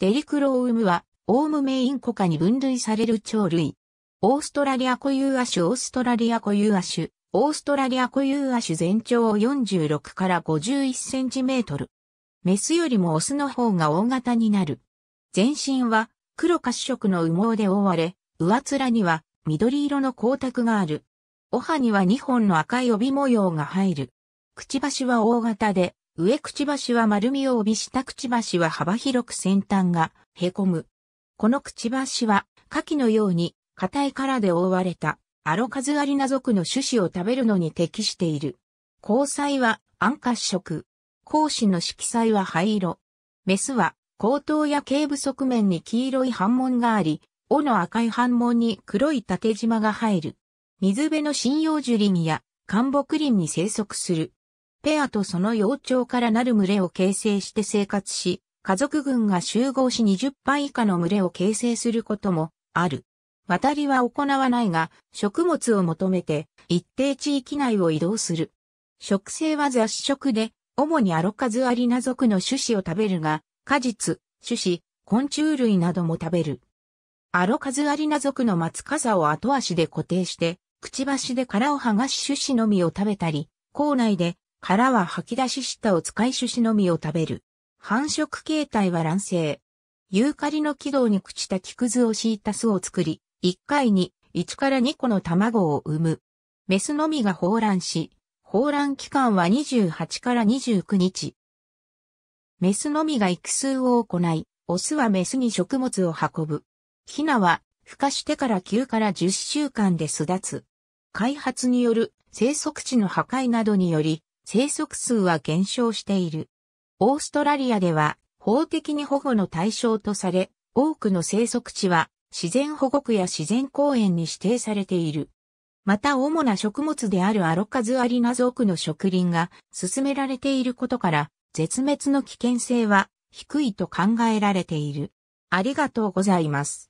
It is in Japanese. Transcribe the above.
デリクロウムは、オウムメインコカに分類される鳥類。オーストラリア固有亜種オーストラリア固有亜種、オーストラリア固有亜種全長46から51センチメートル。メスよりもオスの方が大型になる。全身は黒褐色の羽毛で覆われ、上面には緑色の光沢がある。お歯には2本の赤い帯模様が入る。くちばしは大型で、上くちばしは丸みを帯びしたくちばしは幅広く先端が凹む。このくちばしは、下記のように、硬い殻で覆われた、アロカズアリナ属の種子を食べるのに適している。交際は、暗褐色。交子の色彩は灰色。メスは、後頭や頸部側面に黄色い斑紋があり、尾の赤い斑紋に黒い縦縞が入る。水辺の針葉樹林や、灌木林に生息する。ペアとその幼鳥からなる群れを形成して生活し、家族群が集合し20羽以下の群れを形成することもある。渡りは行わないが、食物を求めて一定地域内を移動する。食性は雑食で、主にアロカズアリナ族の種子を食べるが、果実、種子、昆虫類なども食べる。アロカズアリナ族の松笠を後足で固定して、くちばしで殻を剥がし種子のみを食べたり、校内で殻は吐き出し舌を使い種子のみを食べる。繁殖形態は卵生。ユーカリの軌道に朽ちた木くずを敷いた巣を作り、1回に1から2個の卵を産む。メスのみが放卵し、放卵期間は28から29日。メスのみが育数を行い、オスはメスに食物を運ぶ。ヒナは、孵化してから9から10週間で巣立つ。開発による生息地の破壊などにより、生息数は減少している。オーストラリアでは法的に保護の対象とされ、多くの生息地は自然保護区や自然公園に指定されている。また主な食物であるアロカズアリナクの植林が進められていることから、絶滅の危険性は低いと考えられている。ありがとうございます。